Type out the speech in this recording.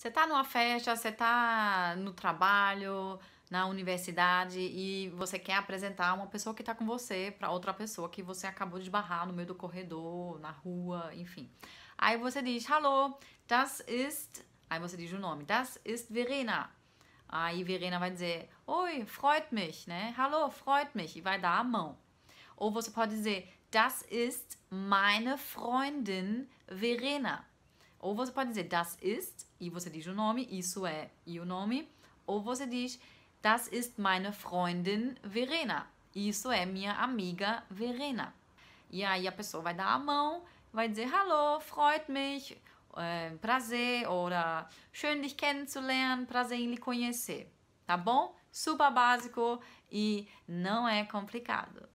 Você está numa festa, você está no trabalho, na universidade e você quer apresentar uma pessoa que está com você para outra pessoa que você acabou de barrar no meio do corredor, na rua, enfim. Aí você diz: "Hallo, das ist". Aí você diz o nome: "Das ist Verena". Aí Verena vai dizer: "Oi, freut mich", né? "Hallo, freut mich" e vai dar a mão. Ou você pode dizer: "Das ist meine Freundin Verena". Ou você pode dizer das ist, e você diz o nome, isso é e o nome. Ou você diz das ist meine Freundin Verena, isso é minha amiga Verena. E aí a pessoa vai dar a mão, vai dizer hallo, freut mich, eh, prazer, ou schön dich kennenzulernen, prazer em lhe conhecer. Tá bom? Super básico e não é complicado.